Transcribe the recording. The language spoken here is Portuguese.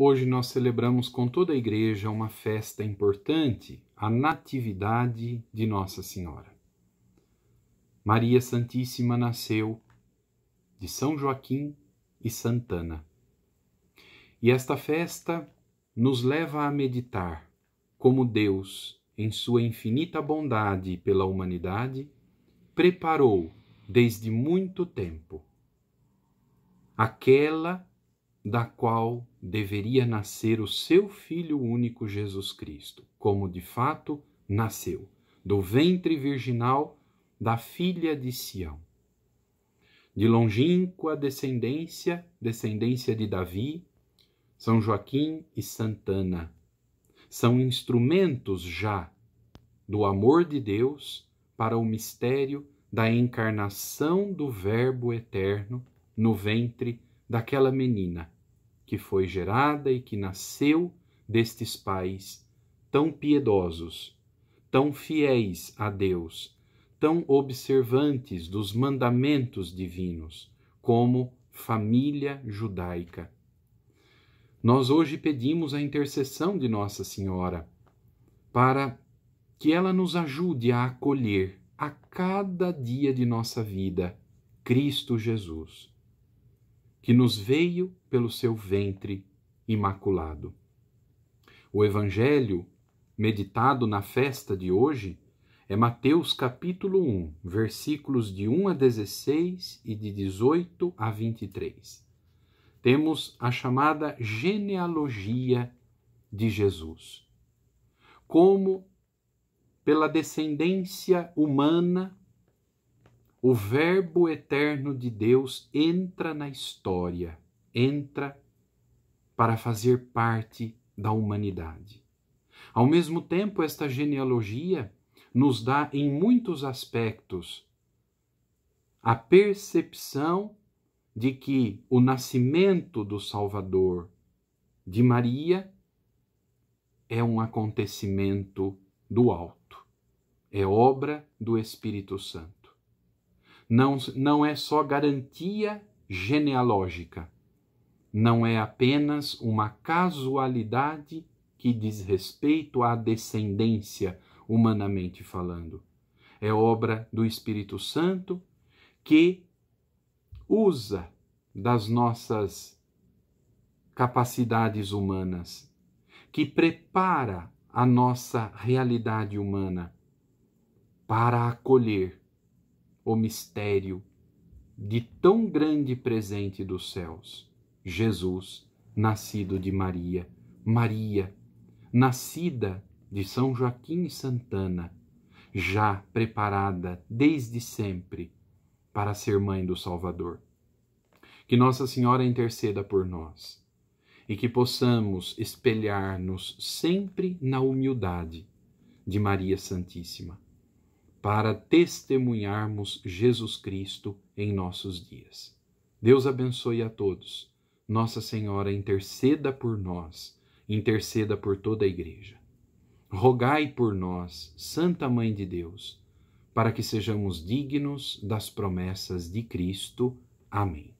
Hoje nós celebramos com toda a igreja uma festa importante, a Natividade de Nossa Senhora. Maria Santíssima nasceu de São Joaquim e Santana. E esta festa nos leva a meditar como Deus, em sua infinita bondade pela humanidade, preparou desde muito tempo aquela da qual deveria nascer o seu Filho único Jesus Cristo, como de fato nasceu, do ventre virginal da filha de Sião. De longínqua descendência, descendência de Davi, São Joaquim e Santana são instrumentos já do amor de Deus para o mistério da encarnação do Verbo eterno no ventre daquela menina que foi gerada e que nasceu destes pais tão piedosos, tão fiéis a Deus, tão observantes dos mandamentos divinos, como família judaica. Nós hoje pedimos a intercessão de Nossa Senhora para que ela nos ajude a acolher a cada dia de nossa vida Cristo Jesus que nos veio pelo seu ventre imaculado. O evangelho meditado na festa de hoje é Mateus capítulo 1, versículos de 1 a 16 e de 18 a 23. Temos a chamada genealogia de Jesus. Como, pela descendência humana, o Verbo eterno de Deus entra na história, entra para fazer parte da humanidade. Ao mesmo tempo, esta genealogia nos dá, em muitos aspectos, a percepção de que o nascimento do Salvador de Maria é um acontecimento do alto, é obra do Espírito Santo não, não é só garantia genealógica, não é apenas uma casualidade que diz respeito à descendência, humanamente falando. É obra do Espírito Santo que usa das nossas capacidades humanas, que prepara a nossa realidade humana para acolher o mistério de tão grande presente dos céus, Jesus, nascido de Maria, Maria, nascida de São Joaquim e Santana, já preparada desde sempre para ser mãe do Salvador. Que Nossa Senhora interceda por nós e que possamos espelhar-nos sempre na humildade de Maria Santíssima para testemunharmos Jesus Cristo em nossos dias. Deus abençoe a todos. Nossa Senhora interceda por nós, interceda por toda a Igreja. Rogai por nós, Santa Mãe de Deus, para que sejamos dignos das promessas de Cristo. Amém.